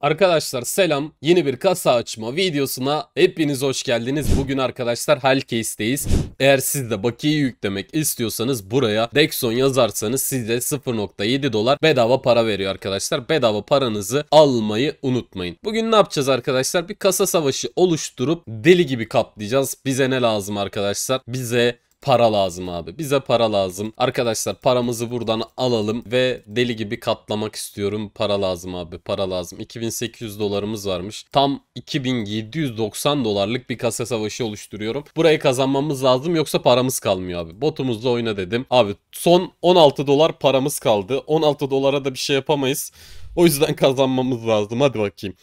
Arkadaşlar selam. Yeni bir kasa açma videosuna hepiniz hoş geldiniz. Bugün arkadaşlar Halcase'deyiz. Eğer siz de bakiye yüklemek istiyorsanız buraya Dexon yazarsanız size 0.7 dolar bedava para veriyor arkadaşlar. Bedava paranızı almayı unutmayın. Bugün ne yapacağız arkadaşlar? Bir kasa savaşı oluşturup deli gibi kaplayacağız. Bize ne lazım arkadaşlar? Bize Para lazım abi. Bize para lazım. Arkadaşlar paramızı buradan alalım ve deli gibi katlamak istiyorum. Para lazım abi. Para lazım. 2800 dolarımız varmış. Tam 2790 dolarlık bir kasa savaşı oluşturuyorum. Burayı kazanmamız lazım yoksa paramız kalmıyor abi. Botumuzla oyna dedim. Abi son 16 dolar paramız kaldı. 16 dolara da bir şey yapamayız. O yüzden kazanmamız lazım. Hadi bakayım.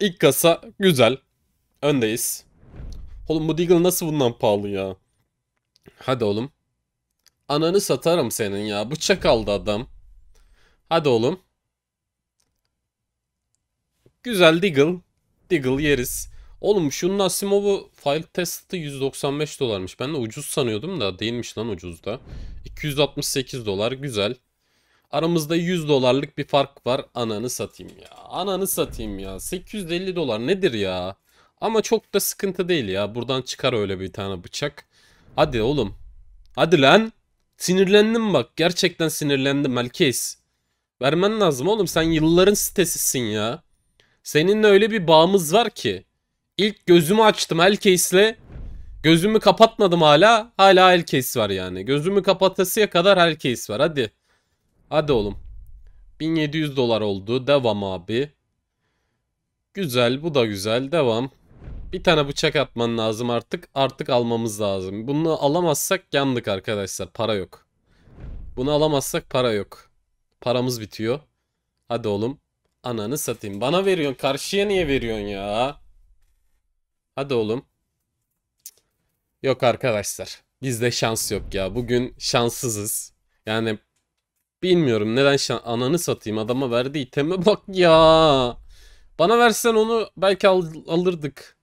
İlk kasa güzel. Öndeyiz. Oğlum bu Deagle nasıl bundan pahalı ya? Hadi oğlum. Ananı satarım senin ya. Bıçak aldı adam. Hadi oğlum. Güzel Diggle. Diggle yeriz. Oğlum şu Asimov'u file testi 195 dolarmış. Ben de ucuz sanıyordum da değilmiş lan ucuz da. 268 dolar güzel. Aramızda 100 dolarlık bir fark var. Ananı satayım ya. Ananı satayım ya. 850 dolar nedir ya? Ama çok da sıkıntı değil ya. Buradan çıkar öyle bir tane bıçak. Hadi oğlum. Hadi lan. Sinirlendim bak. Gerçekten sinirlendim Melkis. Vermen lazım oğlum. Sen yılların sitesisin ya. Seninle öyle bir bağımız var ki. İlk gözümü açtım Elcase'le. Gözümü kapatmadım hala. Hala Elcase var yani. Gözümü kapatasıya kadar Elcase var. Hadi. Hadi oğlum. 1700 dolar oldu. Devam abi. Güzel. Bu da güzel. Devam. Bir tane bıçak atman lazım artık. Artık almamız lazım. Bunu alamazsak yandık arkadaşlar. Para yok. Bunu alamazsak para yok. Paramız bitiyor. Hadi oğlum. Ananı satayım. Bana veriyorsun. Karşıya niye veriyorsun ya? Hadi oğlum. Yok arkadaşlar. Bizde şans yok ya. Bugün şanssızız. Yani bilmiyorum neden şan ananı satayım adama verdiği iteme bak ya. Bana versen onu belki al alırdık.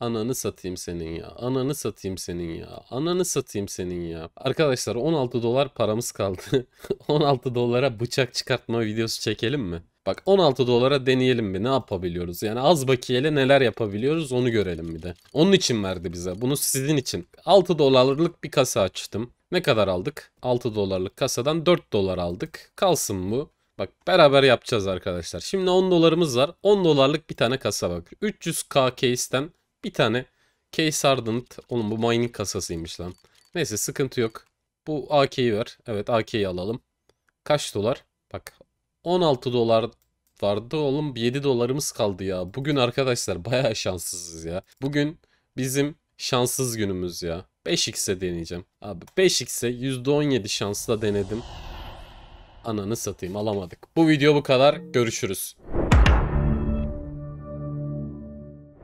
Ananı satayım senin ya. Ananı satayım senin ya. Ananı satayım senin ya. Arkadaşlar 16 dolar paramız kaldı. 16 dolara bıçak çıkartma videosu çekelim mi? Bak 16 dolara deneyelim bir ne yapabiliyoruz. Yani az bakiyeli neler yapabiliyoruz onu görelim bir de. Onun için verdi bize. Bunu sizin için. 6 dolarlık bir kasa açtım. Ne kadar aldık? 6 dolarlık kasadan 4 dolar aldık. Kalsın bu. Bak beraber yapacağız arkadaşlar. Şimdi 10 dolarımız var. 10 dolarlık bir tane kasa bak. 300k case'ten bir tane Case Ardent. Oğlum bu mining kasasıymış lan. Neyse sıkıntı yok. Bu AK'yi ver. Evet AK'yi alalım. Kaç dolar? Bak 16 dolar vardı oğlum 7 dolarımız kaldı ya. Bugün arkadaşlar baya şanssızız ya. Bugün bizim şanssız günümüz ya. 5x'e deneyeceğim. Abi 5x'e %17 şansla denedim. Ananı satayım alamadık. Bu video bu kadar. Görüşürüz.